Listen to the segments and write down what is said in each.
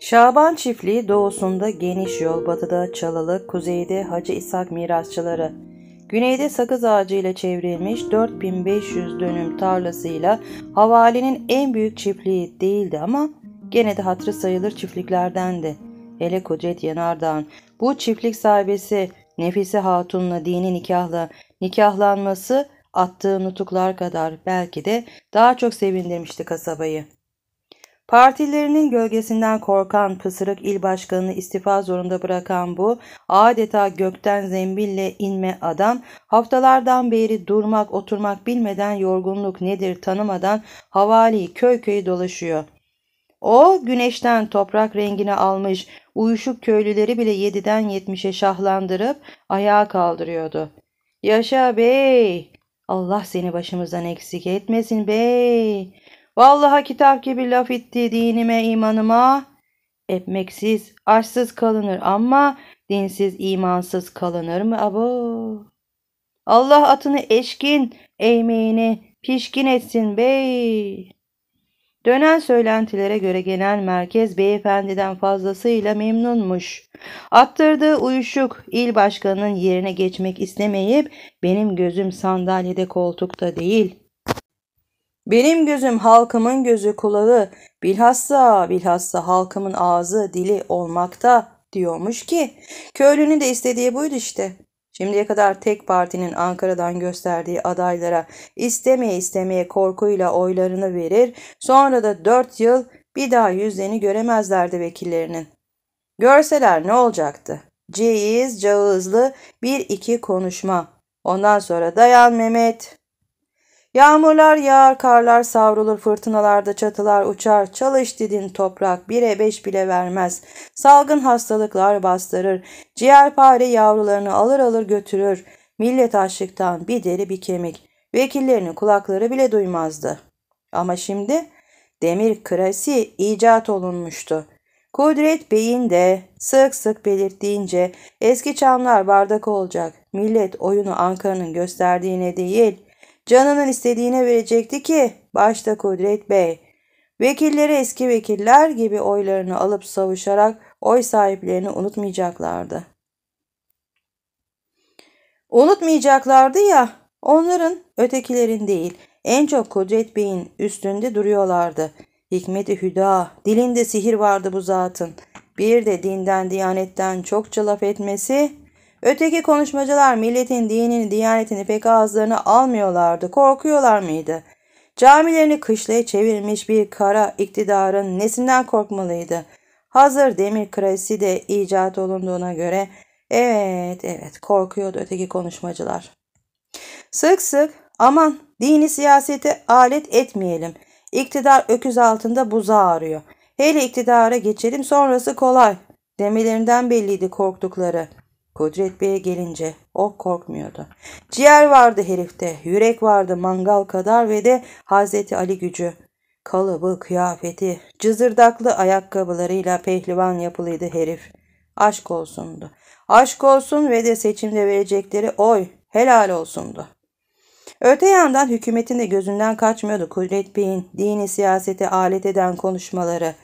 Şaban çiftliği doğusunda geniş yol, batıda çalılık, kuzeyde Hacı İshak mirasçıları, güneyde sakız ağacı ile çevrilmiş 4500 dönüm tarlasıyla havalinin en büyük çiftliği değildi ama gene de hatırı sayılır çiftliklerdendi. Hele Kudret Yanardağ'ın bu çiftlik sahibesi Nefise Hatun'la dini nikahla nikahlanması attığı nutuklar kadar belki de daha çok sevindirmişti kasabayı. Partilerinin gölgesinden korkan pısırık il başkanını istifa zorunda bırakan bu adeta gökten zembille inme adam haftalardan beri durmak oturmak bilmeden yorgunluk nedir tanımadan havali köy köyü dolaşıyor. O güneşten toprak rengini almış uyuşuk köylüleri bile yediden yetmişe şahlandırıp ayağa kaldırıyordu. Yaşa bey! Allah seni başımızdan eksik etmesin bey! Vallaha kitap gibi laf etti dinime imanıma. Ekmeksiz, açsız kalınır ama dinsiz, imansız kalınır mı abo? Allah atını eşkin, eğmeğini pişkin etsin bey. Dönen söylentilere göre genel merkez beyefendiden fazlasıyla memnunmuş. Attırdığı uyuşuk il başkanının yerine geçmek istemeyip benim gözüm sandalyede koltukta değil.'' Benim gözüm halkımın gözü kulağı, bilhassa bilhassa halkımın ağzı dili olmakta diyormuş ki köylünün de istediği buydu işte. Şimdiye kadar tek partinin Ankara'dan gösterdiği adaylara istemeye istemeye korkuyla oylarını verir, sonra da dört yıl bir daha yüzlerini göremezlerdi vekillerinin. Görseler ne olacaktı? Ceyiz, cağızlı bir iki konuşma. Ondan sonra dayan Mehmet, Yağmurlar yağar, karlar savrulur, fırtınalarda çatılar uçar, çalış didin toprak, bire beş bile vermez. Salgın hastalıklar bastırır, ciğerpare yavrularını alır alır götürür. Millet açlıktan bir deri bir kemik, Vekillerinin kulakları bile duymazdı. Ama şimdi demir krasi icat olunmuştu. Kudret Bey'in de sık sık belirttiğince eski çamlar bardak olacak. Millet oyunu Ankara'nın gösterdiğine değil, Canının istediğine verecekti ki başta Kudret Bey. Vekilleri eski vekiller gibi oylarını alıp savuşarak oy sahiplerini unutmayacaklardı. Unutmayacaklardı ya onların ötekilerin değil en çok Kudret Bey'in üstünde duruyorlardı. Hikmeti hüda dilinde sihir vardı bu zatın. Bir de dinden diyanetten çokça laf etmesi Öteki konuşmacılar milletin dinini, diyanetini pek ağızlarına almıyorlardı. Korkuyorlar mıydı? Camilerini kışlaya çevirmiş bir kara iktidarın nesinden korkmalıydı? Hazır demir kresi de icat olunduğuna göre evet evet korkuyordu öteki konuşmacılar. Sık sık aman dini siyasete alet etmeyelim. İktidar öküz altında buza ağrıyor. Hele iktidara geçelim sonrası kolay demelerinden belliydi korktukları. Kudret Bey'e gelince o korkmuyordu. Ciğer vardı herifte, yürek vardı mangal kadar ve de Hazreti Ali gücü. Kalıbı, kıyafeti, cızırdaklı ayakkabılarıyla pehlivan yapılıydı herif. Aşk olsundu. Aşk olsun ve de seçimde verecekleri oy helal olsundu. Öte yandan hükümetin de gözünden kaçmıyordu Kudret Bey'in dini siyasete alet eden konuşmaları.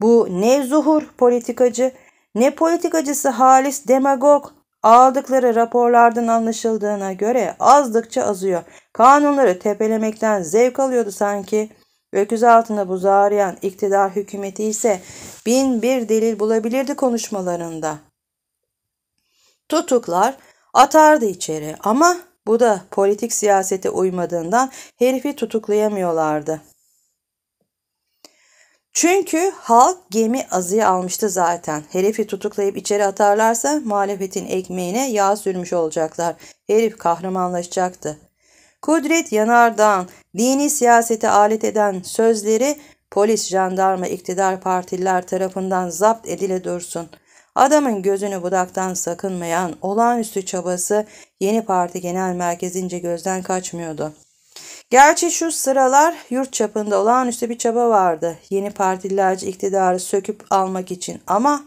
Bu ne zuhur politikacı ne politikacısı halis demagog aldıkları raporlardan anlaşıldığına göre azdıkça azıyor. Kanunları tepelemekten zevk alıyordu sanki. Öküz altında buzağrayan iktidar hükümeti ise bin bir delil bulabilirdi konuşmalarında. Tutuklar atardı içeri ama bu da politik siyasete uymadığından herifi tutuklayamıyorlardı. Çünkü halk gemi azıya almıştı zaten. Herifi tutuklayıp içeri atarlarsa muhalefetin ekmeğine yağ sürmüş olacaklar. Herif kahramanlaşacaktı. Kudret Yanardağ'ın dini siyasete alet eden sözleri polis, jandarma, iktidar partililer tarafından zapt edile dursun. Adamın gözünü budaktan sakınmayan olağanüstü çabası yeni parti genel merkezince gözden kaçmıyordu. Gerçi şu sıralar yurt çapında olağanüstü bir çaba vardı. Yeni partililerce iktidarı söküp almak için ama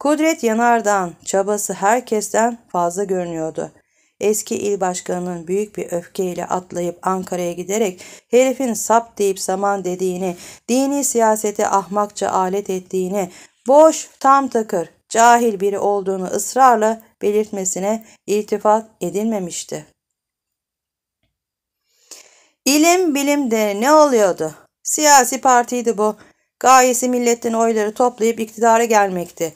Kudret Yanar'dan çabası herkesten fazla görünüyordu. Eski il başkanının büyük bir öfkeyle atlayıp Ankara'ya giderek herifin sap deyip saman dediğini, dini siyaseti ahmakça alet ettiğini, boş, tam takır, cahil biri olduğunu ısrarla belirtmesine iltifat edilmemişti. İlim bilim de ne oluyordu? Siyasi partiydi bu. Gayesi milletten oyları toplayıp iktidara gelmekti.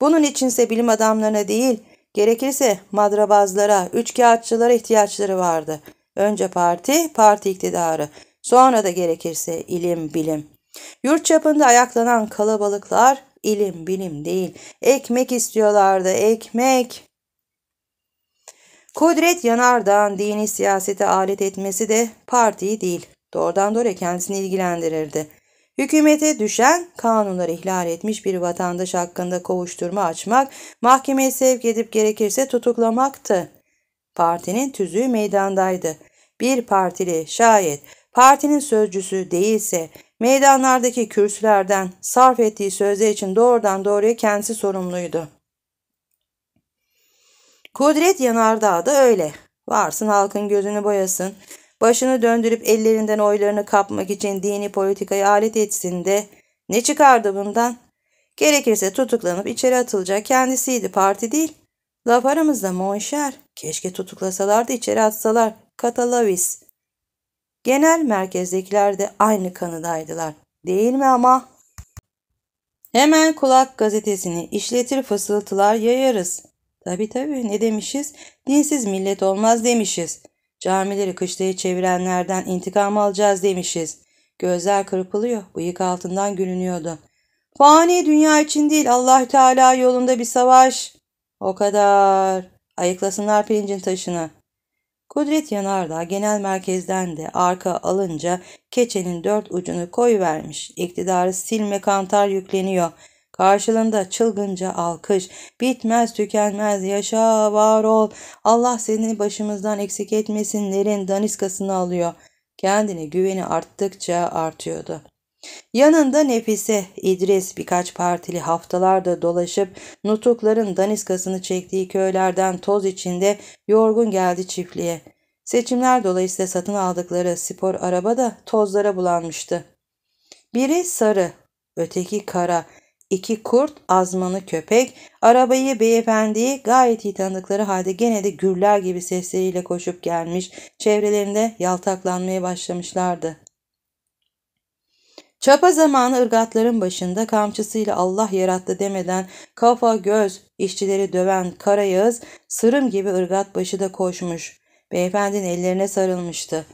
Bunun içinse bilim adamlarına değil, gerekirse madrabazlara, üçkağıtçılara ihtiyaçları vardı. Önce parti, parti iktidarı. Sonra da gerekirse ilim, bilim. Yurt çapında ayaklanan kalabalıklar ilim, bilim değil. Ekmek istiyorlardı, ekmek. Kudret Yanardağ'ın dini siyasete alet etmesi de partiyi değil, doğrudan doğruya kendisini ilgilendirirdi. Hükümete düşen kanunları ihlal etmiş bir vatandaş hakkında kovuşturma açmak, mahkemeye sevk edip gerekirse tutuklamaktı. Partinin tüzüğü meydandaydı. Bir partili şayet partinin sözcüsü değilse meydanlardaki kürsülerden sarf ettiği sözler için doğrudan doğruya kendisi sorumluydu. Kudret yanardağ da öyle. Varsın halkın gözünü boyasın. Başını döndürüp ellerinden oylarını kapmak için dini politikayı alet etsin de ne çıkardı bundan? Gerekirse tutuklanıp içeri atılacak kendisiydi parti değil. Laf aramızda monşer. Keşke tutuklasalar da içeri atsalar. Katalavis. Genel merkezdekiler de aynı kanıdaydılar. Değil mi ama? Hemen kulak gazetesini işletir fısıltılar yayarız. Tabi tabi ne demişiz? Dinsiz millet olmaz demişiz. Camileri kışlaya çevirenlerden intikam alacağız demişiz. Gözler kırpılıyor, bıyık altından gülünüyordu. Fani dünya için değil allah Teala yolunda bir savaş. O kadar. Ayıklasınlar pirincin taşını. Kudret Yanardağ genel merkezden de arka alınca keçenin dört ucunu koy vermiş. İktidarı silme kantar yükleniyor.'' Karşılığında çılgınca alkış. Bitmez tükenmez yaşa var ol. Allah seni başımızdan eksik etmesinlerin daniskasını alıyor. Kendine güveni arttıkça artıyordu. Yanında Nefise, İdris birkaç partili haftalarda dolaşıp nutukların daniskasını çektiği köylerden toz içinde yorgun geldi çiftliğe. Seçimler dolayısıyla satın aldıkları spor araba da tozlara bulanmıştı. Biri sarı, öteki kara, iki kurt, azmanı köpek, arabayı beyefendiyi gayet iyi tanıdıkları halde gene de gürler gibi sesleriyle koşup gelmiş, çevrelerinde yaltaklanmaya başlamışlardı. Çapa zamanı ırgatların başında kamçısıyla Allah yarattı demeden kafa göz işçileri döven kara yağız sırım gibi ırgat başı da koşmuş. Beyefendinin ellerine sarılmıştı.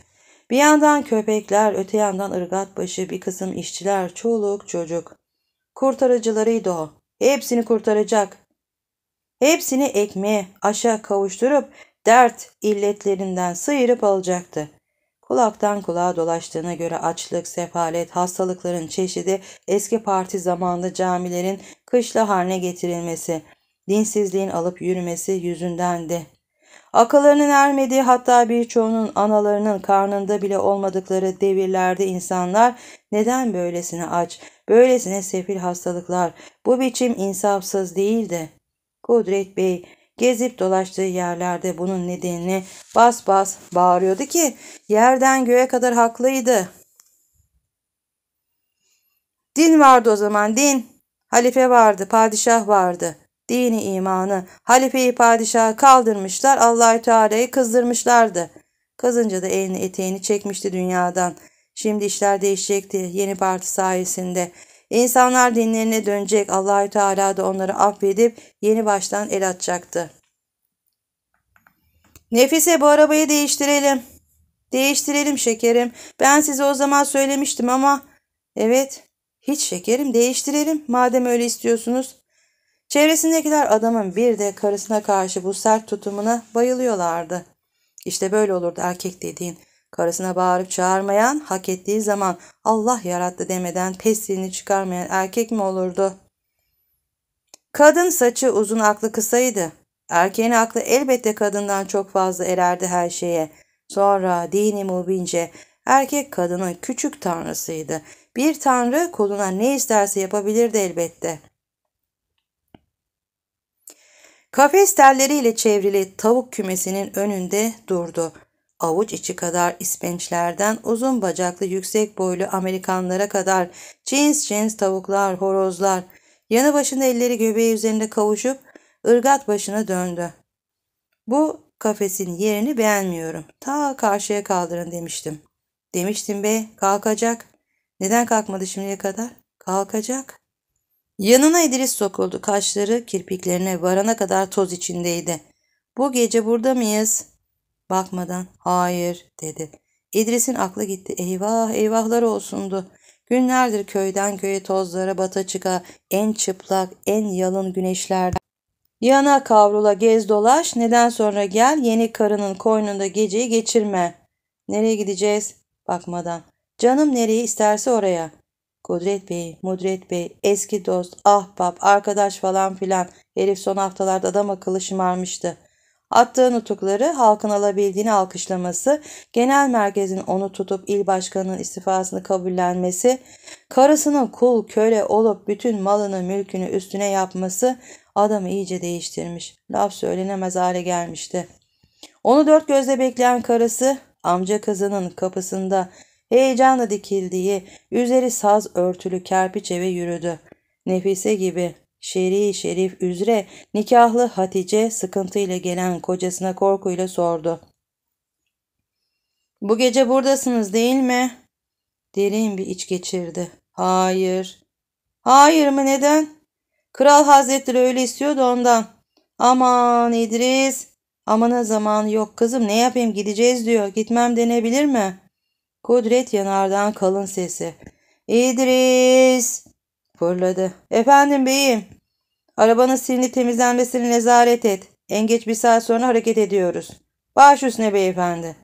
Bir yandan köpekler, öte yandan ırgat başı, bir kısım işçiler, çoluk çocuk. Kurtarıcılarıydı o. Hepsini kurtaracak. Hepsini ekmeğe, aşağı kavuşturup dert illetlerinden sıyırıp alacaktı. Kulaktan kulağa dolaştığına göre açlık, sefalet, hastalıkların çeşidi eski parti zamanında camilerin kışla haline getirilmesi, dinsizliğin alıp yürümesi yüzündendi. Akıllarının ermediği hatta birçoğunun analarının karnında bile olmadıkları devirlerde insanlar neden böylesine aç, Böylesine sefil hastalıklar bu biçim insafsız değil de. Kudret Bey gezip dolaştığı yerlerde bunun nedenini bas bas bağırıyordu ki yerden göğe kadar haklıydı. Din vardı o zaman din. Halife vardı, padişah vardı. Dini imanı, halifeyi padişahı kaldırmışlar, Allahü Teala'yı kızdırmışlardı. Kazınca da elini eteğini çekmişti dünyadan. Şimdi işler değişecekti yeni parti sayesinde. İnsanlar dinlerine dönecek. Allahü Teala da onları affedip yeni baştan el atacaktı. Nefise bu arabayı değiştirelim. Değiştirelim şekerim. Ben size o zaman söylemiştim ama evet hiç şekerim değiştirelim madem öyle istiyorsunuz. Çevresindekiler adamın bir de karısına karşı bu sert tutumuna bayılıyorlardı. İşte böyle olurdu erkek dediğin. Karısına bağırıp çağırmayan, hak ettiği zaman Allah yarattı demeden pesliğini çıkarmayan erkek mi olurdu? Kadın saçı uzun aklı kısaydı. Erkeğin aklı elbette kadından çok fazla ererdi her şeye. Sonra dini mubince erkek kadının küçük tanrısıydı. Bir tanrı kuluna ne isterse yapabilirdi elbette. Kafes telleriyle çevrili tavuk kümesinin önünde durdu avuç içi kadar ispençlerden uzun bacaklı yüksek boylu Amerikanlara kadar cins cins tavuklar, horozlar, yanı başında elleri göbeği üzerinde kavuşup ırgat başına döndü. Bu kafesin yerini beğenmiyorum. Ta karşıya kaldırın demiştim. Demiştim be kalkacak. Neden kalkmadı şimdiye kadar? Kalkacak. Yanına İdris sokuldu. Kaşları kirpiklerine varana kadar toz içindeydi. Bu gece burada mıyız? Bakmadan hayır dedi. İdris'in aklı gitti. Eyvah eyvahlar olsundu. Günlerdir köyden köye tozlara bata çıka en çıplak en yalın güneşlerde. Yana kavrula gez dolaş neden sonra gel yeni karının koynunda geceyi geçirme. Nereye gideceğiz? Bakmadan. Canım nereye isterse oraya. Kudret Bey, Mudret Bey, eski dost, ahbap, arkadaş falan filan. Herif son haftalarda adam akıllı şımarmıştı. Attığı nutukları halkın alabildiğini alkışlaması, genel merkezin onu tutup il başkanının istifasını kabullenmesi, karısının kul köle olup bütün malını mülkünü üstüne yapması adamı iyice değiştirmiş. Laf söylenemez hale gelmişti. Onu dört gözle bekleyen karısı amca kızının kapısında heyecanla dikildiği üzeri saz örtülü kerpiç eve yürüdü. Nefise gibi şeri şerif üzre nikahlı Hatice sıkıntıyla gelen kocasına korkuyla sordu. Bu gece buradasınız değil mi? Derin bir iç geçirdi. Hayır. Hayır mı neden? Kral hazretleri öyle istiyordu ondan. Aman İdris. Amana zaman yok kızım ne yapayım gideceğiz diyor. Gitmem denebilir mi? Kudret yanardan kalın sesi. İdris. Fırladı. Efendim beyim. Arabanın silinip temizlenmesini nezaret et. En geç bir saat sonra hareket ediyoruz. Baş üstüne beyefendi.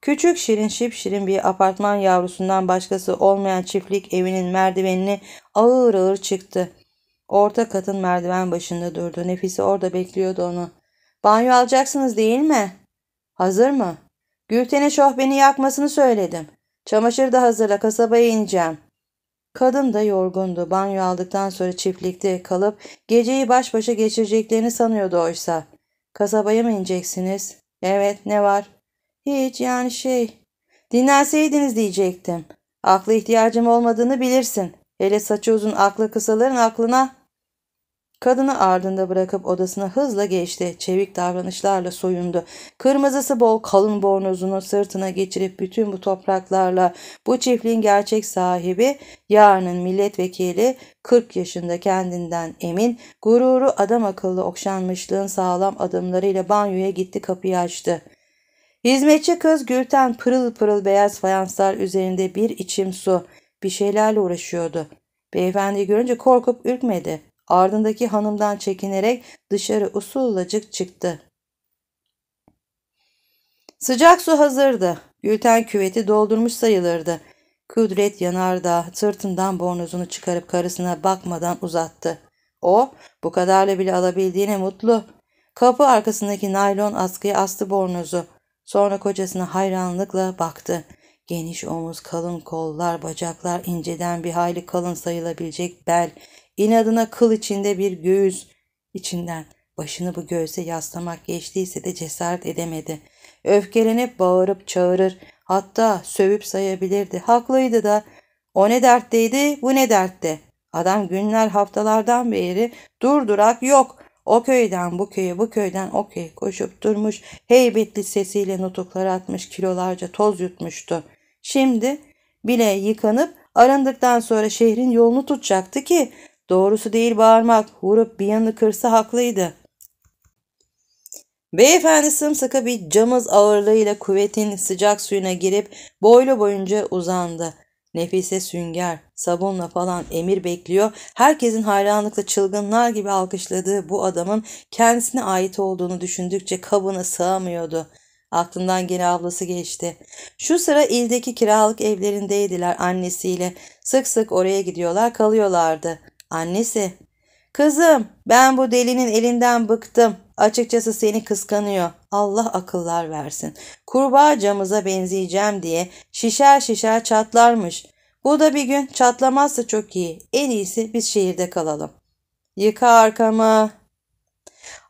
Küçük şirin şip şirin bir apartman yavrusundan başkası olmayan çiftlik evinin merdivenini ağır ağır çıktı. Orta katın merdiven başında durdu. Nefisi orada bekliyordu onu. Banyo alacaksınız değil mi? Hazır mı? Gülten'e şohbeni yakmasını söyledim. Çamaşır da hazırla kasabaya ineceğim.'' Kadın da yorgundu. Banyo aldıktan sonra çiftlikte kalıp geceyi baş başa geçireceklerini sanıyordu oysa. Kasabaya mı ineceksiniz? Evet ne var? Hiç yani şey. Dinlenseydiniz diyecektim. Aklı ihtiyacım olmadığını bilirsin. Hele saçı uzun aklı kısaların aklına Kadını ardında bırakıp odasına hızla geçti. Çevik davranışlarla soyundu. Kırmızısı bol kalın bornozunu sırtına geçirip bütün bu topraklarla bu çiftliğin gerçek sahibi yarının milletvekili 40 yaşında kendinden emin, gururu adam akıllı okşanmışlığın sağlam adımlarıyla banyoya gitti kapıyı açtı. Hizmetçi kız Gülten pırıl pırıl beyaz fayanslar üzerinde bir içim su bir şeylerle uğraşıyordu. Beyefendi görünce korkup ürkmedi. Ardındaki hanımdan çekinerek dışarı usulacık çıktı. Sıcak su hazırdı. Gülten küveti doldurmuş sayılırdı. Kudret yanardağ tırtından bornozunu çıkarıp karısına bakmadan uzattı. O bu kadarla bile alabildiğine mutlu. Kapı arkasındaki naylon askıya astı bornozu. Sonra kocasına hayranlıkla baktı. Geniş omuz, kalın kollar, bacaklar, inceden bir hayli kalın sayılabilecek bel, İnadına kıl içinde bir göğüs içinden başını bu göğse yaslamak geçtiyse de cesaret edemedi. Öfkelenip bağırıp çağırır hatta sövüp sayabilirdi. Haklıydı da o ne dertteydi bu ne dertte. Adam günler haftalardan beri durdurak yok o köyden bu köye, bu köyden o köye koşup durmuş, heybetli sesiyle nutuklar atmış, kilolarca toz yutmuştu. Şimdi bile yıkanıp arındıktan sonra şehrin yolunu tutacaktı ki Doğrusu değil bağırmak. Vurup bir yanı kırsa haklıydı. Beyefendi sımsıkı bir camız ağırlığıyla kuvvetin sıcak suyuna girip boylu boyunca uzandı. Nefise sünger, sabunla falan emir bekliyor. Herkesin hayranlıkla çılgınlar gibi alkışladığı bu adamın kendisine ait olduğunu düşündükçe kabına sığamıyordu. Aklından gene ablası geçti. Şu sıra ildeki kiralık evlerindeydiler annesiyle. Sık sık oraya gidiyorlar kalıyorlardı. Annesi, kızım ben bu delinin elinden bıktım. Açıkçası seni kıskanıyor. Allah akıllar versin. Kurbağa camıza benzeyeceğim diye şişer şişer çatlarmış. Bu da bir gün çatlamazsa çok iyi. En iyisi biz şehirde kalalım. Yıka arkamı.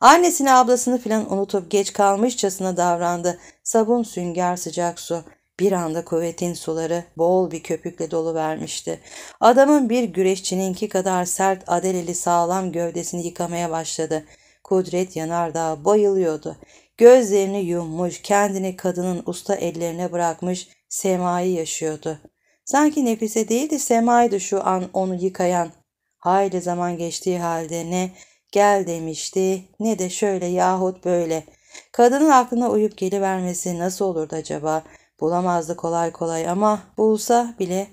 Annesini ablasını filan unutup geç kalmışçasına davrandı. Sabun sünger sıcak su. Bir anda kuvvetin suları bol bir köpükle dolu vermişti. Adamın bir güreşçininki kadar sert adeleli sağlam gövdesini yıkamaya başladı. Kudret yanardağ bayılıyordu. Gözlerini yummuş, kendini kadının usta ellerine bırakmış, semayı yaşıyordu. Sanki nefise değildi semaydı şu an onu yıkayan. Hayli zaman geçtiği halde ne gel demişti ne de şöyle yahut böyle. Kadının aklına uyup gelivermesi nasıl olurdu acaba? Bulamazdı kolay kolay ama bulsa bile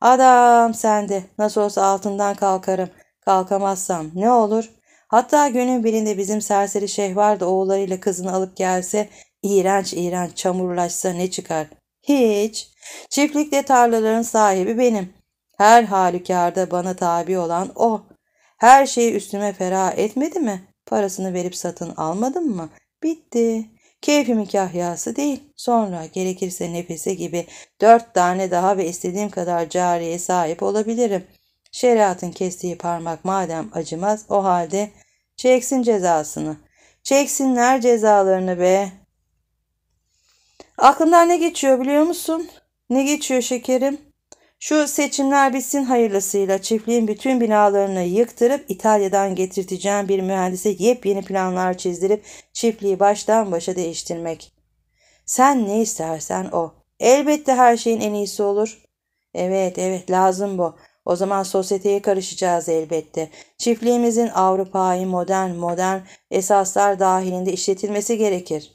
adam sende nasıl olsa altından kalkarım kalkamazsam ne olur? Hatta günün birinde bizim serseri şehvar da oğullarıyla kızını alıp gelse iğrenç iğrenç çamurlaşsa ne çıkar? Hiç. Çiftlikte tarlaların sahibi benim. Her halükarda bana tabi olan o. Her şeyi üstüme ferah etmedi mi? Parasını verip satın almadın mı? Bitti. Keyfimin kahyası değil. Sonra gerekirse nefese gibi dört tane daha ve istediğim kadar cariye sahip olabilirim. Şeriatın kestiği parmak madem acımaz o halde çeksin cezasını. Çeksinler cezalarını be. Aklından ne geçiyor biliyor musun? Ne geçiyor şekerim? Şu seçimler bitsin hayırlısıyla çiftliğin bütün binalarını yıktırıp İtalya'dan getirteceğim bir mühendise yepyeni planlar çizdirip çiftliği baştan başa değiştirmek. Sen ne istersen o. Elbette her şeyin en iyisi olur. Evet evet lazım bu. O zaman sosyeteye karışacağız elbette. Çiftliğimizin Avrupa'yı modern modern esaslar dahilinde işletilmesi gerekir.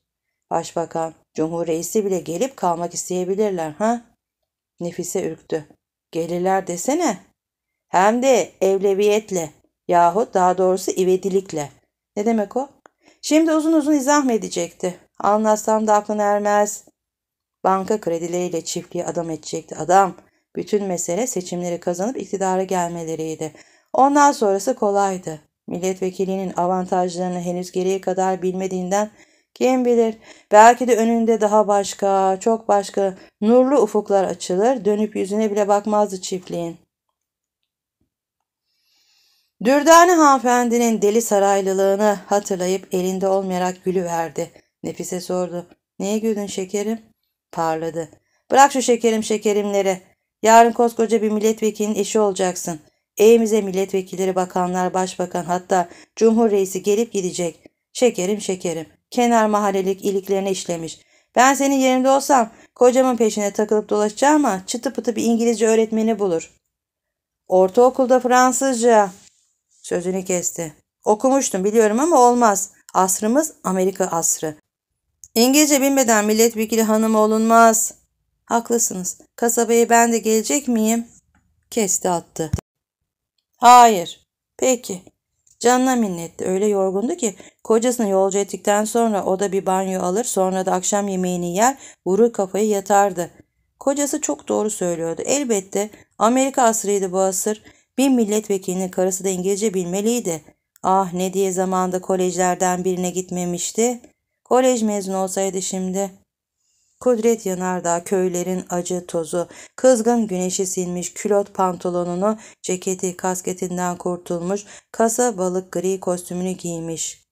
Başbakan, Cumhurreisi bile gelip kalmak isteyebilirler ha? Nefise ürktü. Gelirler desene. Hem de evleviyetle yahut daha doğrusu ivedilikle. Ne demek o? Şimdi uzun uzun izah mı edecekti? Anlatsam da aklına ermez. Banka kredileriyle çiftliği adam edecekti adam. Bütün mesele seçimleri kazanıp iktidara gelmeleriydi. Ondan sonrası kolaydı. Milletvekilinin avantajlarını henüz geriye kadar bilmediğinden kim bilir belki de önünde daha başka, çok başka nurlu ufuklar açılır, dönüp yüzüne bile bakmazdı çiftliğin. Dürdane hanımefendinin deli saraylılığını hatırlayıp elinde olmayarak gülü verdi. Nefise sordu. Neye güldün şekerim? Parladı. Bırak şu şekerim şekerimleri. Yarın koskoca bir milletvekilinin eşi olacaksın. Evimize milletvekilleri, bakanlar, başbakan hatta cumhur reisi gelip gidecek. Şekerim şekerim. Kenar mahallelik iliklerine işlemiş. Ben senin yerinde olsam kocamın peşine takılıp dolaşacağım ama çıtı pıtı bir İngilizce öğretmeni bulur. Ortaokulda Fransızca. Sözünü kesti. Okumuştum biliyorum ama olmaz. Asrımız Amerika asrı. İngilizce bilmeden milletvekili hanım olunmaz. Haklısınız. Kasabaya ben de gelecek miyim? Kesti attı. Hayır. Peki. Canına minnetti. Öyle yorgundu ki kocasını yolcu ettikten sonra o da bir banyo alır sonra da akşam yemeğini yer vurur kafayı yatardı. Kocası çok doğru söylüyordu. Elbette Amerika asrıydı bu asır. Bir milletvekilinin karısı da İngilizce bilmeliydi. Ah ne diye zamanda kolejlerden birine gitmemişti. Kolej mezunu olsaydı şimdi.'' Kudret yanardağ köylerin acı tozu, kızgın güneşi silmiş külot pantolonunu, ceketi kasketinden kurtulmuş, kasa balık gri kostümünü giymiş.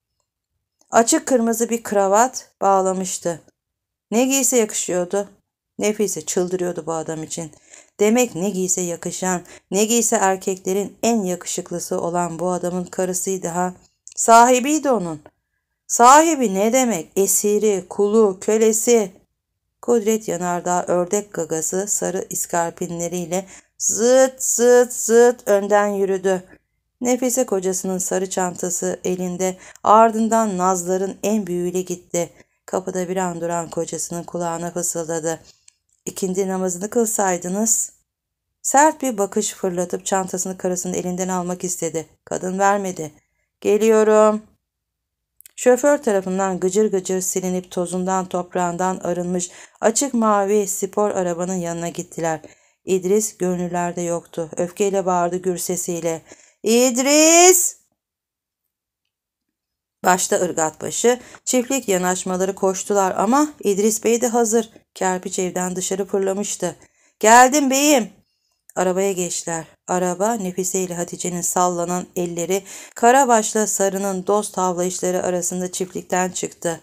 Açık kırmızı bir kravat bağlamıştı. Ne giyse yakışıyordu. Nefise çıldırıyordu bu adam için. Demek ne giyse yakışan, ne giyse erkeklerin en yakışıklısı olan bu adamın karısıydı ha. Sahibiydi onun. Sahibi ne demek? Esiri, kulu, kölesi. Kudret yanardağ ördek gagası sarı iskarpinleriyle zıt zıt zıt önden yürüdü. Nefise kocasının sarı çantası elinde ardından Nazlar'ın en büyüğüyle gitti. Kapıda bir an duran kocasının kulağına fısıldadı. İkindi namazını kılsaydınız. Sert bir bakış fırlatıp çantasını karısının elinden almak istedi. Kadın vermedi. Geliyorum. Şoför tarafından gıcır gıcır silinip tozundan toprağından arınmış açık mavi spor arabanın yanına gittiler. İdris gönüllerde yoktu. Öfkeyle bağırdı gür sesiyle. İdris! Başta ırgatbaşı, çiftlik yanaşmaları koştular ama İdris Bey de hazır. Kerpiç evden dışarı fırlamıştı. Geldim beyim Arabaya geçler. Araba Nefise ile Hatice'nin sallanan elleri Karabaş'la Sarı'nın dost havlayışları arasında çiftlikten çıktı.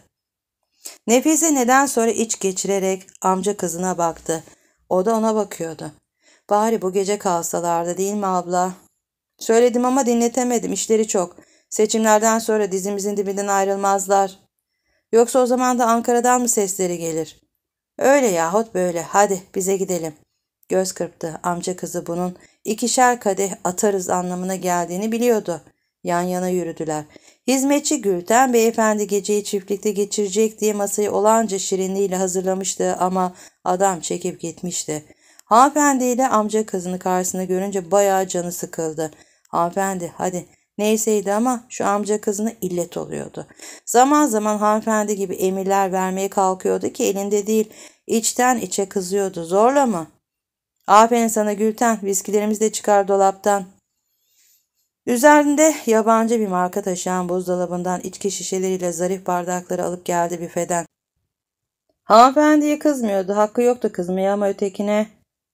Nefise neden sonra iç geçirerek amca kızına baktı. O da ona bakıyordu. Bari bu gece kalsalardı değil mi abla? Söyledim ama dinletemedim. işleri çok. Seçimlerden sonra dizimizin dibinden ayrılmazlar. Yoksa o zaman da Ankara'dan mı sesleri gelir? Öyle yahut böyle. Hadi bize gidelim. Göz kırptı. Amca kızı bunun ikişer kadeh atarız anlamına geldiğini biliyordu. Yan yana yürüdüler. Hizmetçi Gülten beyefendi geceyi çiftlikte geçirecek diye masayı olanca şirinliğiyle hazırlamıştı ama adam çekip gitmişti. Hanımefendi ile amca kızını karşısında görünce bayağı canı sıkıldı. Hanımefendi hadi Neyseydi ama şu amca kızını illet oluyordu. Zaman zaman hanımefendi gibi emirler vermeye kalkıyordu ki elinde değil. içten içe kızıyordu. Zorla mı? Aferin sana Gülten, viskilerimizi de çıkar dolaptan. Üzerinde yabancı bir marka taşıyan buzdolabından içki şişeleriyle zarif bardakları alıp geldi büfeden. Hanımefendiye kızmıyordu, hakkı yoktu kızmaya ama ötekine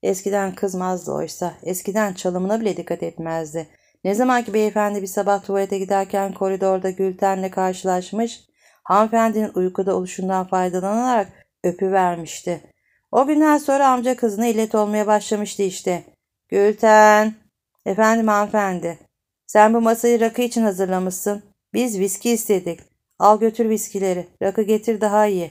eskiden kızmazdı oysa. Eskiden çalımına bile dikkat etmezdi. Ne zamanki beyefendi bir sabah tuvalete giderken koridorda Gülten'le karşılaşmış, hanımefendinin uykuda oluşundan faydalanarak öpüvermişti. O günden sonra amca kızına illet olmaya başlamıştı işte. Gülten. Efendim hanımefendi. Sen bu masayı rakı için hazırlamışsın. Biz viski istedik. Al götür viskileri. Rakı getir daha iyi.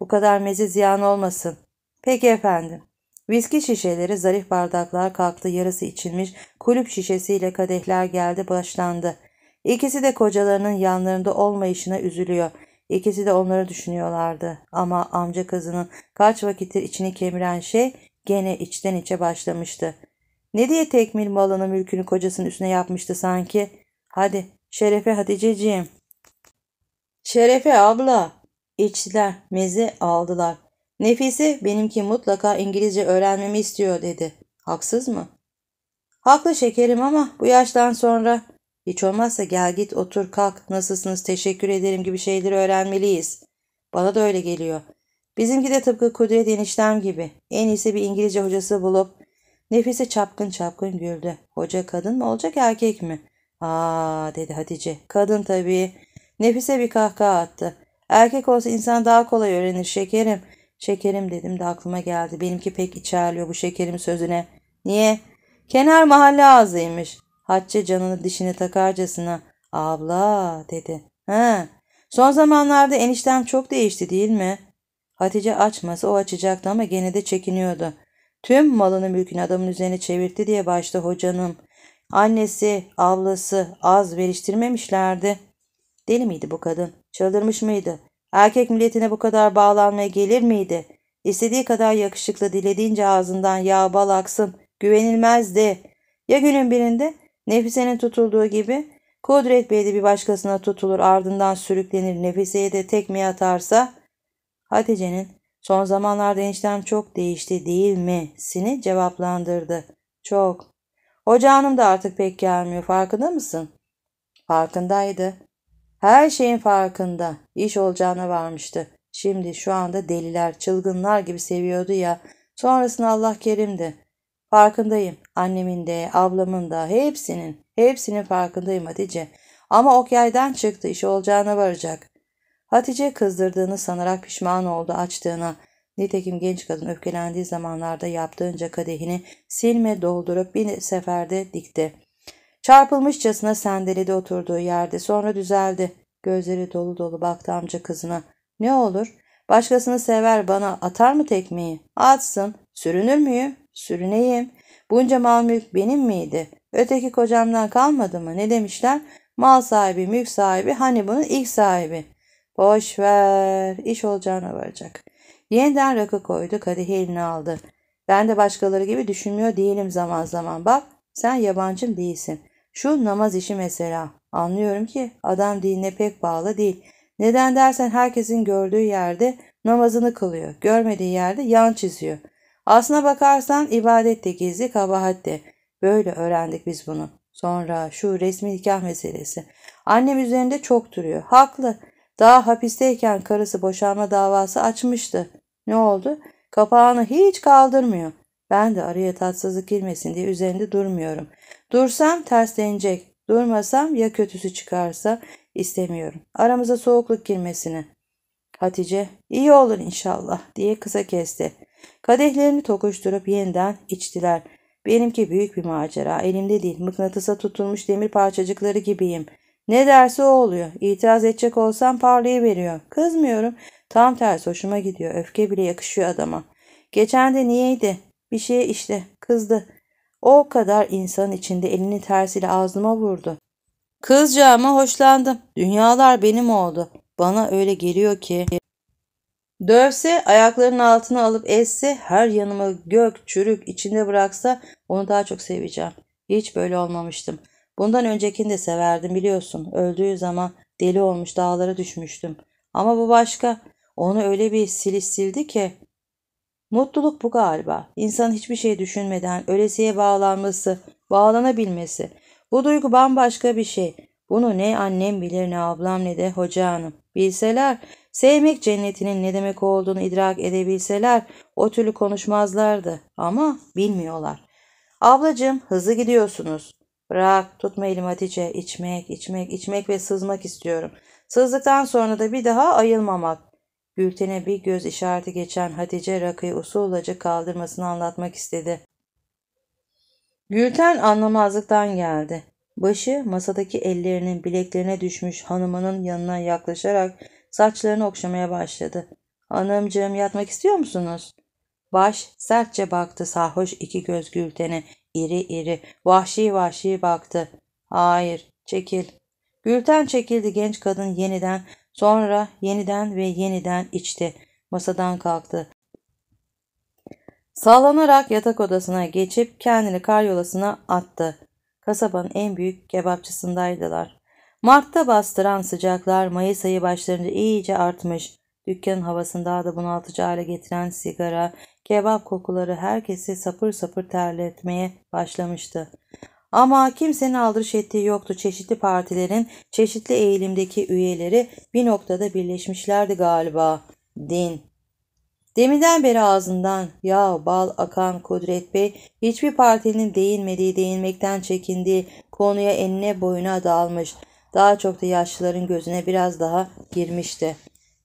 Bu kadar meze ziyan olmasın. Peki efendim. Viski şişeleri, zarif bardaklar kalktı, yarısı içilmiş, kulüp şişesiyle kadehler geldi, başlandı. İkisi de kocalarının yanlarında olmayışına üzülüyor. İkisi de onları düşünüyorlardı. Ama amca kızının kaç vakittir içini kemiren şey gene içten içe başlamıştı. Ne diye tekmil malını mülkünü kocasının üstüne yapmıştı sanki? Hadi Şerefe Haticeciğim. Şerefe abla. İçtiler, meze aldılar. Nefise benimki mutlaka İngilizce öğrenmemi istiyor dedi. Haksız mı? Haklı şekerim ama bu yaştan sonra hiç olmazsa gel git otur kalk nasılsınız teşekkür ederim gibi şeyleri öğrenmeliyiz. Bana da öyle geliyor. Bizimki de tıpkı Kudret eniştem gibi. En iyisi bir İngilizce hocası bulup. Nefise çapkın çapkın güldü. Hoca kadın mı olacak erkek mi? Aa dedi Hatice. Kadın tabii. Nefise bir kahkaha attı. Erkek olsa insan daha kolay öğrenir şekerim. Şekerim dedim de aklıma geldi. Benimki pek içerliyor bu şekerim sözüne. Niye? Kenar mahalle ağzıymış. Hatice canını dişine takarcasına abla dedi. He, son zamanlarda eniştem çok değişti değil mi? Hatice açmasa o açacaktı ama gene de çekiniyordu. Tüm malını mülkünü adamın üzerine çevirdi diye başta hocanım. Annesi, ablası az veriştirmemişlerdi. Deli miydi bu kadın? Çıldırmış mıydı? Erkek milletine bu kadar bağlanmaya gelir miydi? İstediği kadar yakışıklı dilediğince ağzından yağ bal aksın. Güvenilmezdi. Ya günün birinde Nefise'nin tutulduğu gibi Kudret Bey de bir başkasına tutulur ardından sürüklenir Nefise'ye de tekme atarsa Hatice'nin son zamanlarda eniştem çok değişti değil mi sini cevaplandırdı. Çok. Hoca hanım da artık pek gelmiyor farkında mısın? Farkındaydı. Her şeyin farkında. İş olacağına varmıştı. Şimdi şu anda deliler, çılgınlar gibi seviyordu ya. Sonrasında Allah kerimdi. Farkındayım. Annemin de, ablamın da, hepsinin, hepsinin farkındayım Hatice. Ama ok yaydan çıktı, iş olacağına varacak. Hatice kızdırdığını sanarak pişman oldu açtığına. Nitekim genç kadın öfkelendiği zamanlarda yaptığınca kadehini silme doldurup bir seferde dikti. Çarpılmışçasına sendeledi oturduğu yerde sonra düzeldi. Gözleri dolu dolu baktı amca kızına. Ne olur? Başkasını sever bana atar mı tekmeyi? Atsın. Sürünür müyüm? sürüneyim. Bunca mal mülk benim miydi? Öteki kocamdan kalmadı mı? Ne demişler? Mal sahibi, mülk sahibi, hani bunun ilk sahibi. Boş ver, iş olacağına varacak. Yeniden rakı koydu, kadehi eline aldı. Ben de başkaları gibi düşünmüyor değilim zaman zaman. Bak, sen yabancım değilsin. Şu namaz işi mesela. Anlıyorum ki adam dinine pek bağlı değil. Neden dersen herkesin gördüğü yerde namazını kılıyor. Görmediği yerde yan çiziyor. Aslına bakarsan ibadet de gizli kabahat de. Böyle öğrendik biz bunu. Sonra şu resmi nikah meselesi. Annem üzerinde çok duruyor. Haklı. Daha hapisteyken karısı boşanma davası açmıştı. Ne oldu? Kapağını hiç kaldırmıyor. Ben de araya tatsızlık girmesin diye üzerinde durmuyorum. Dursam terslenecek. Durmasam ya kötüsü çıkarsa istemiyorum. Aramıza soğukluk girmesini. Hatice iyi olur inşallah diye kısa kesti. Kadehlerini tokuşturup yeniden içtiler. Benimki büyük bir macera. Elimde değil, mıknatısa tutulmuş demir parçacıkları gibiyim. Ne derse o oluyor. İtiraz edecek olsam veriyor. Kızmıyorum. Tam tersi hoşuma gidiyor. Öfke bile yakışıyor adama. Geçen de niyeydi? Bir şeye işte. Kızdı. O kadar insan içinde elini tersiyle ağzıma vurdu. Kızcağıma hoşlandım. Dünyalar benim oldu. Bana öyle geliyor ki... Dövse, ayaklarının altına alıp esse, her yanımı gök, çürük içinde bıraksa onu daha çok seveceğim. Hiç böyle olmamıştım. Bundan öncekini de severdim biliyorsun. Öldüğü zaman deli olmuş dağlara düşmüştüm. Ama bu başka. Onu öyle bir silis sildi ki. Mutluluk bu galiba. İnsan hiçbir şey düşünmeden ölesiye bağlanması, bağlanabilmesi. Bu duygu bambaşka bir şey. Bunu ne annem bilir ne ablam ne de hoca hanım. Bilseler, sevmek cennetinin ne demek olduğunu idrak edebilseler o türlü konuşmazlardı ama bilmiyorlar. Ablacığım hızlı gidiyorsunuz. Bırak tutma elim Hatice İçmek, içmek içmek ve sızmak istiyorum. Sızdıktan sonra da bir daha ayılmamak. Gülten'e bir göz işareti geçen Hatice rakıyı usullacı kaldırmasını anlatmak istedi. Gülten anlamazlıktan geldi. Başı masadaki ellerinin bileklerine düşmüş hanımının yanına yaklaşarak saçlarını okşamaya başladı. Hanımcığım yatmak istiyor musunuz? Baş sertçe baktı sarhoş iki göz Gülten'e. İri iri, vahşi vahşi baktı. Hayır, çekil. Gülten çekildi genç kadın yeniden, sonra yeniden ve yeniden içti. Masadan kalktı. Sallanarak yatak odasına geçip kendini karyolasına attı kasabanın en büyük kebapçısındaydılar. Mart'ta bastıran sıcaklar Mayıs ayı başlarında iyice artmış. Dükkanın havasını daha da bunaltıcı hale getiren sigara, kebap kokuları herkesi sapır sapır terletmeye başlamıştı. Ama kimsenin aldırış ettiği yoktu. Çeşitli partilerin çeşitli eğilimdeki üyeleri bir noktada birleşmişlerdi galiba. Din, Deminden beri ağzından yağ, bal akan Kudret Bey hiçbir partinin değinmediği, değinmekten çekindiği konuya enine boyuna dalmış. Daha çok da yaşlıların gözüne biraz daha girmişti.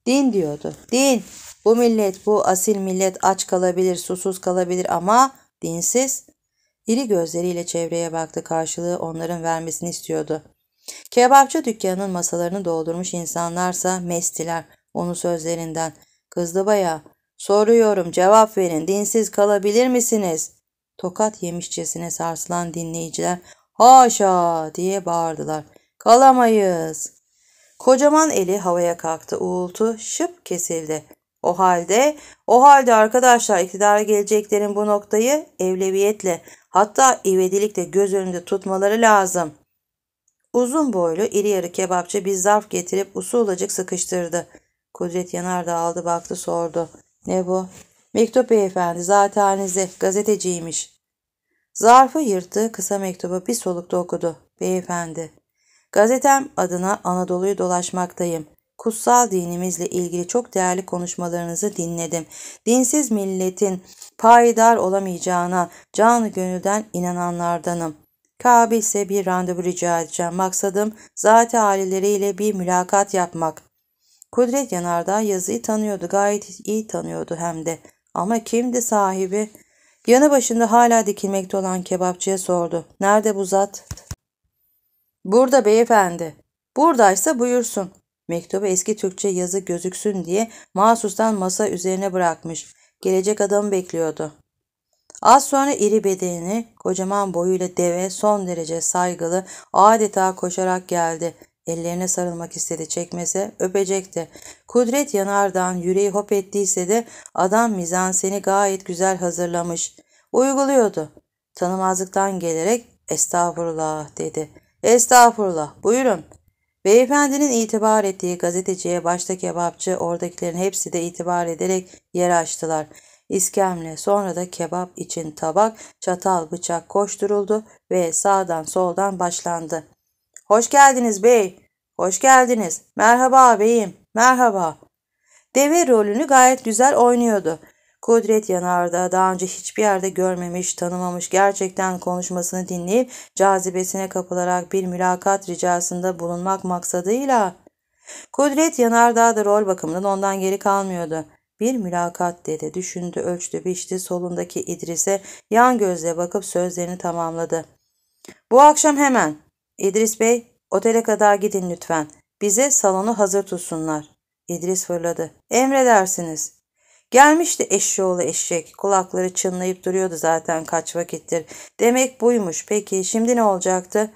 Din diyordu. Din. Bu millet, bu asil millet aç kalabilir, susuz kalabilir ama dinsiz. İri gözleriyle çevreye baktı karşılığı onların vermesini istiyordu. Kebapçı dükkanının masalarını doldurmuş insanlarsa mestiler onu sözlerinden. Kızdı bayağı. Soruyorum cevap verin dinsiz kalabilir misiniz? Tokat yemişçesine sarsılan dinleyiciler haşa diye bağırdılar. Kalamayız. Kocaman eli havaya kalktı uğultu şıp kesildi. O halde, o halde arkadaşlar iktidara geleceklerin bu noktayı evleviyetle hatta ivedilikle göz önünde tutmaları lazım. Uzun boylu iri yarı kebapçı bir zarf getirip usulacık sıkıştırdı. Kudret Yanardağ aldı baktı sordu. Ne bu? Mektup beyefendi zatenize gazeteciymiş. Zarfı yırttı kısa mektubu bir solukta okudu. Beyefendi. Gazetem adına Anadolu'yu dolaşmaktayım. Kutsal dinimizle ilgili çok değerli konuşmalarınızı dinledim. Dinsiz milletin payidar olamayacağına canı gönülden inananlardanım. Kabilse bir randevu rica edeceğim. Maksadım zat aileleriyle bir mülakat yapmak. Kudret Yanardağ yazıyı tanıyordu. Gayet iyi tanıyordu hem de. Ama kimdi sahibi? Yanı başında hala dikilmekte olan kebapçıya sordu. Nerede bu zat? Burada beyefendi. Buradaysa buyursun. Mektubu eski Türkçe yazı gözüksün diye mahsustan masa üzerine bırakmış. Gelecek adamı bekliyordu. Az sonra iri bedeni, kocaman boyuyla deve son derece saygılı adeta koşarak geldi. Ellerine sarılmak istedi çekmese öpecekti. Kudret yanardan yüreği hop ettiyse de adam mizan seni gayet güzel hazırlamış. Uyguluyordu. Tanımazlıktan gelerek estağfurullah dedi. Estağfurullah buyurun. Beyefendinin itibar ettiği gazeteciye başta kebapçı oradakilerin hepsi de itibar ederek yer açtılar. İskemle sonra da kebap için tabak, çatal, bıçak koşturuldu ve sağdan soldan başlandı. Hoş geldiniz bey. Hoş geldiniz. Merhaba beyim. Merhaba. Deve rolünü gayet güzel oynuyordu. Kudret Yanardağ daha önce hiçbir yerde görmemiş, tanımamış, gerçekten konuşmasını dinleyip cazibesine kapılarak bir mülakat ricasında bulunmak maksadıyla Kudret Yanardağ da rol bakımından ondan geri kalmıyordu. Bir mülakat dedi, düşündü, ölçtü, biçti, solundaki İdris'e yan gözle bakıp sözlerini tamamladı. Bu akşam hemen, İdris Bey, otele kadar gidin lütfen. Bize salonu hazır tutsunlar. İdris fırladı. Emredersiniz. Gelmişti eşyoğlu eşek. Kulakları çınlayıp duruyordu zaten kaç vakittir. Demek buymuş. Peki şimdi ne olacaktı?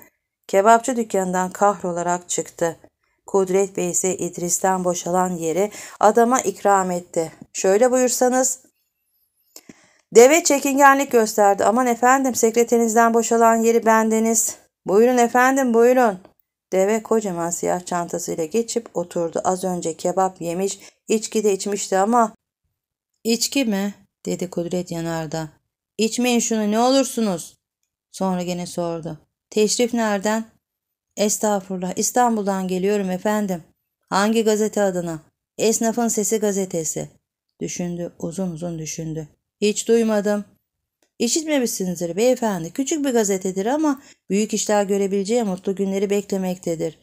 Kebapçı dükkanından kahrolarak çıktı. Kudret Bey ise İdris'ten boşalan yeri adama ikram etti. Şöyle buyursanız. Deve çekingenlik gösterdi. Aman efendim sekreterinizden boşalan yeri bendeniz. Buyurun efendim buyurun. Deve kocaman siyah çantasıyla geçip oturdu. Az önce kebap yemiş, içki de içmişti ama... İçki mi? dedi Kudret yanarda. İçmeyin şunu ne olursunuz. Sonra gene sordu. Teşrif nereden? Estağfurullah İstanbul'dan geliyorum efendim. Hangi gazete adına? Esnafın Sesi gazetesi. Düşündü uzun uzun düşündü. Hiç duymadım. İşitmemişsinizdir beyefendi. Küçük bir gazetedir ama büyük işler görebileceği mutlu günleri beklemektedir.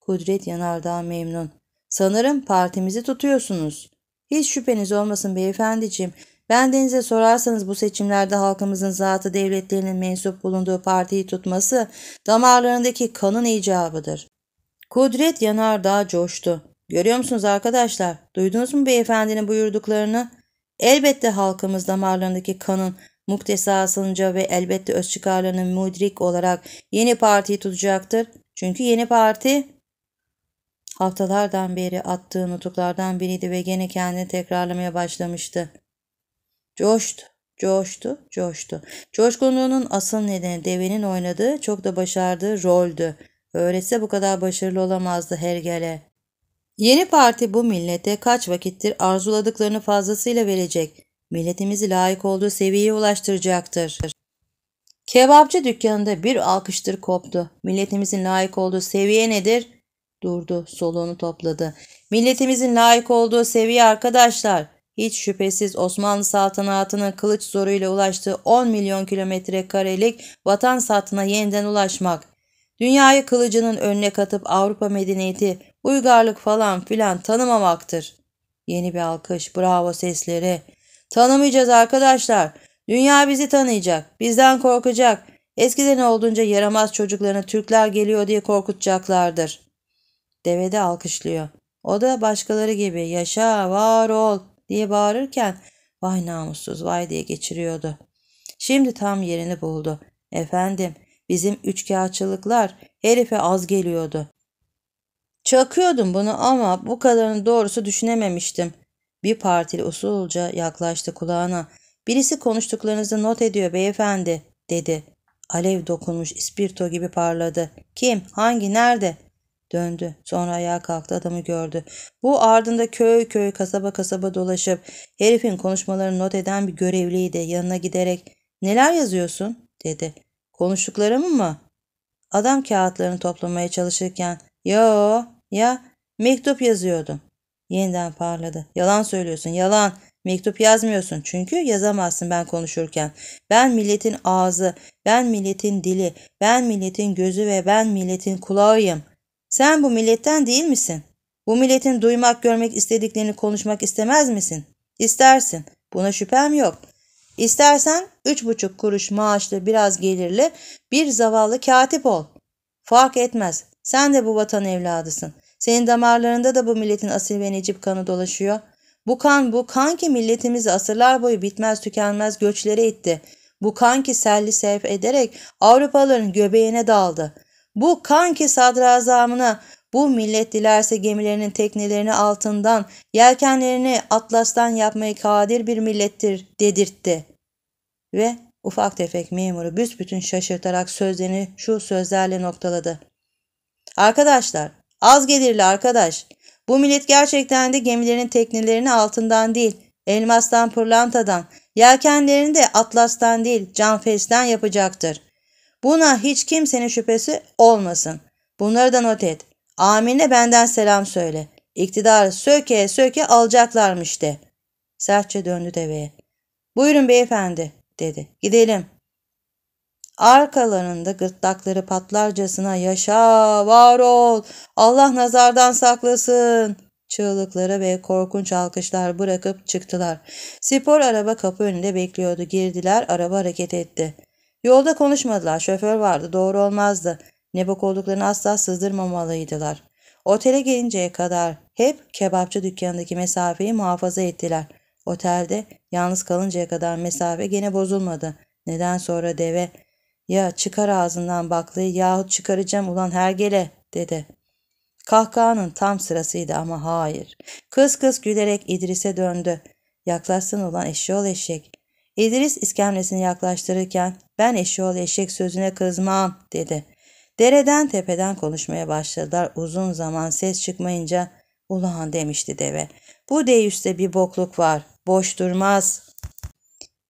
Kudret yanardağ memnun. Sanırım partimizi tutuyorsunuz. Hiç şüpheniz olmasın beyefendiciğim. Ben denize sorarsanız bu seçimlerde halkımızın zatı devletlerinin mensup bulunduğu partiyi tutması damarlarındaki kanın icabıdır. Kudret yanardağ coştu. Görüyor musunuz arkadaşlar? Duydunuz mu beyefendinin buyurduklarını? Elbette halkımız damarlarındaki kanın muktesasınca ve elbette öz çıkarlarının müdrik olarak yeni partiyi tutacaktır. Çünkü yeni parti haftalardan beri attığı nutuklardan biriydi ve gene kendini tekrarlamaya başlamıştı. Coştu, coştu, coştu. Coşkunluğunun asıl nedeni devenin oynadığı çok da başardığı roldü. Öyleyse bu kadar başarılı olamazdı Hergele. Yeni parti bu millete kaç vakittir arzuladıklarını fazlasıyla verecek milletimizi layık olduğu seviyeye ulaştıracaktır. Kebapçı dükkanında bir alkıştır koptu. Milletimizin layık olduğu seviye nedir? Durdu, soluğunu topladı. Milletimizin layık olduğu seviye arkadaşlar, hiç şüphesiz Osmanlı saltanatının kılıç zoruyla ulaştığı 10 milyon kilometre karelik vatan satına yeniden ulaşmak. Dünyayı kılıcının önüne katıp Avrupa medeniyeti, uygarlık falan filan tanımamaktır. Yeni bir alkış, bravo sesleri. Tanımayacağız arkadaşlar. Dünya bizi tanıyacak. Bizden korkacak. Eskiden olduğunca yaramaz çocuklarını Türkler geliyor diye korkutacaklardır. Deve de alkışlıyor. O da başkaları gibi yaşa var ol diye bağırırken vay namussuz vay diye geçiriyordu. Şimdi tam yerini buldu. Efendim bizim üçkağıtçılıklar herife az geliyordu. Çakıyordum bunu ama bu kadarını doğrusu düşünememiştim. Bir partili usulca yaklaştı kulağına. Birisi konuştuklarınızı not ediyor beyefendi dedi. Alev dokunmuş ispirto gibi parladı. Kim? Hangi? Nerede? Döndü. Sonra ayağa kalktı adamı gördü. Bu ardında köy köy kasaba kasaba dolaşıp herifin konuşmalarını not eden bir görevliydi. Yanına giderek neler yazıyorsun dedi. Konuştuklarımı mı? Adam kağıtlarını toplamaya çalışırken yo ya mektup yazıyordum Yeniden parladı. Yalan söylüyorsun, yalan. Mektup yazmıyorsun çünkü yazamazsın ben konuşurken. Ben milletin ağzı, ben milletin dili, ben milletin gözü ve ben milletin kulağıyım. Sen bu milletten değil misin? Bu milletin duymak, görmek istediklerini konuşmak istemez misin? İstersin. Buna şüphem yok. İstersen üç buçuk kuruş maaşlı biraz gelirli bir zavallı katip ol. Fark etmez. Sen de bu vatan evladısın. Senin damarlarında da bu milletin asil ve necip kanı dolaşıyor. Bu kan bu kan ki milletimizi asırlar boyu bitmez tükenmez göçlere itti. Bu kan ki selli sevf ederek Avrupalıların göbeğine daldı. Bu kan ki sadrazamına bu millet dilerse gemilerinin teknelerini altından, yelkenlerini atlastan yapmayı kadir bir millettir dedirtti. Ve ufak tefek memuru büsbütün şaşırtarak sözlerini şu sözlerle noktaladı. Arkadaşlar Az gelirli arkadaş. Bu millet gerçekten de gemilerin teknelerini altından değil, elmastan pırlantadan, yelkenlerini de atlastan değil, canfesten yapacaktır. Buna hiç kimsenin şüphesi olmasın. Bunları da not et. Amine benden selam söyle. İktidarı söke söke alacaklarmış de. Sertçe döndü deveye. Buyurun beyefendi dedi. Gidelim. Arkalarında gırtlakları patlarcasına yaşa, var ol, Allah nazardan saklasın. Çığlıkları ve korkunç alkışlar bırakıp çıktılar. Spor araba kapı önünde bekliyordu. Girdiler, araba hareket etti. Yolda konuşmadılar. Şoför vardı, doğru olmazdı. Ne bok olduklarını asla sızdırmamalıydılar. Otele gelinceye kadar hep kebapçı dükkanındaki mesafeyi muhafaza ettiler. Otelde yalnız kalıncaya kadar mesafe gene bozulmadı. Neden sonra deve ya çıkar ağzından baklayı yahut çıkaracağım ulan hergele dedi. Kahkahanın tam sırasıydı ama hayır. Kız kız gülerek İdris'e döndü. Yaklaşsın ulan eşeğol eşek. İdris iskemlesini yaklaştırırken ben eşeğol eşek sözüne kızmam dedi. Dereden tepeden konuşmaya başladılar. Uzun zaman ses çıkmayınca ulan demişti deve. Bu deyüste bir bokluk var. Boş durmaz.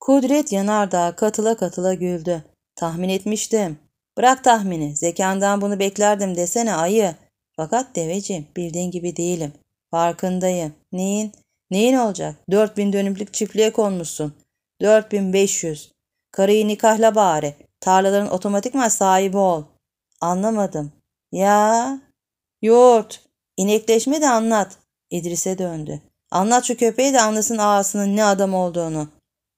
Kudret yanardağ katıla katıla güldü. Tahmin etmiştim. Bırak tahmini, zekandan bunu beklerdim desene ayı. Fakat deveciğim, bildiğin gibi değilim. Farkındayım. Neyin? Neyin olacak? Dört bin dönümlük çiftliğe konmuşsun. Dört bin beş 4500. Karıyı nikahla bari. Tarlaların otomatikman sahibi ol. Anlamadım. Ya? Yoğurt. İnekleşme de anlat. İdris'e döndü. Anlat şu köpeği de anlasın ağasının ne adam olduğunu.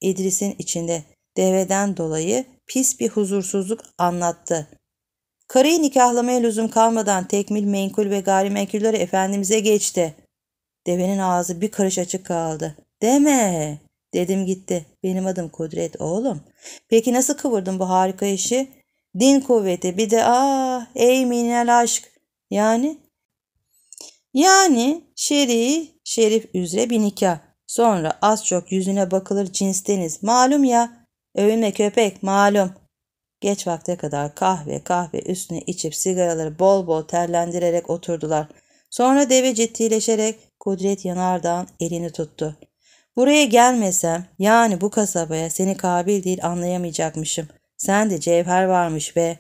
İdris'in içinde deveden dolayı pis bir huzursuzluk anlattı. Karıyı nikahlamaya lüzum kalmadan tekmil, menkul ve gayrimenkulleri efendimize geçti. Devenin ağzı bir karış açık kaldı. Deme dedim gitti. Benim adım Kudret oğlum. Peki nasıl kıvırdın bu harika işi? Din kuvveti bir de ah ey minel aşk. Yani? Yani şer'i şerif üzere bir nikah. Sonra az çok yüzüne bakılır cinsteniz. Malum ya Övünme köpek malum. Geç vakte kadar kahve kahve üstüne içip sigaraları bol bol terlendirerek oturdular. Sonra deve ciddileşerek Kudret Yanardağ'ın elini tuttu. Buraya gelmesem yani bu kasabaya seni kabil değil anlayamayacakmışım. Sen de cevher varmış be.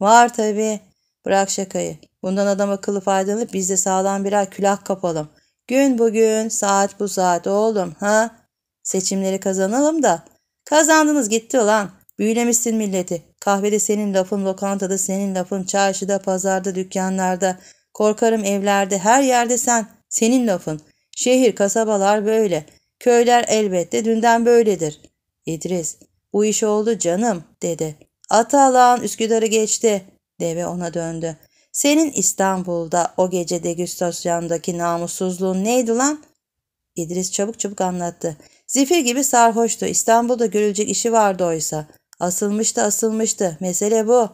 Var tabii. Bırak şakayı. Bundan adam akıllı faydalanıp biz de sağlam birer külah kapalım. Gün bugün, saat bu saat oğlum ha? Seçimleri kazanalım da Kazandınız gitti lan. Büyülemişsin milleti. Kahvede senin lafın, lokantada senin lafın, çarşıda, pazarda, dükkanlarda, korkarım evlerde, her yerde sen, senin lafın. Şehir, kasabalar böyle. Köyler elbette dünden böyledir. İdris, bu iş oldu canım, dedi. Atalan Üsküdar'ı geçti. Deve ona döndü. Senin İstanbul'da o gece degüstasyondaki namussuzluğun neydi lan? İdris çabuk çabuk anlattı. Zifir gibi sarhoştu. İstanbul'da görülecek işi vardı oysa. Asılmıştı asılmıştı. Mesele bu.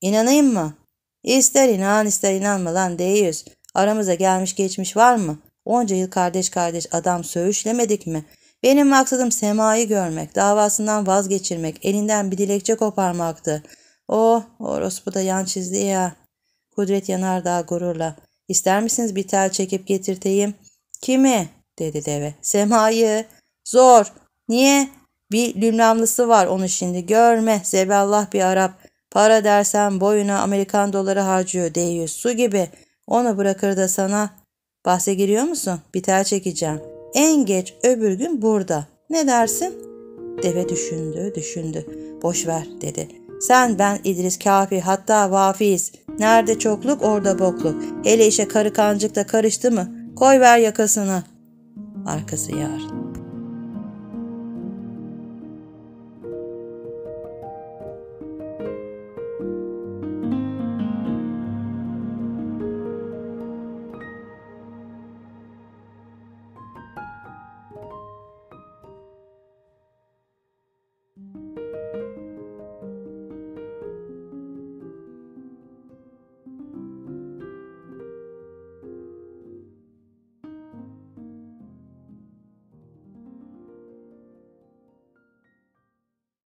İnanayım mı? İster inan ister inanma lan deyiz. Aramıza gelmiş geçmiş var mı? Onca yıl kardeş kardeş adam söğüşlemedik mi? Benim maksadım semayı görmek, davasından vazgeçirmek, elinden bir dilekçe koparmaktı. Oh, orospu da yan çizdi ya. Kudret yanardağ gururla. İster misiniz bir tel çekip getirteyim? Kimi? dedi deve. Semayı. Zor. Niye? Bir Lübnanlısı var onu şimdi görme. Zeballah bir Arap. Para dersen boyuna Amerikan doları harcıyor değiyor. Su gibi. Onu bırakır da sana. Bahse giriyor musun? Biter çekeceğim. En geç öbür gün burada. Ne dersin? Deve düşündü, düşündü. Boş ver dedi. Sen, ben, İdris, Kafi hatta Vafiyiz. Nerede çokluk orada bokluk. Hele işe karı kancık da karıştı mı? Koy ver yakasını. Arkası yar.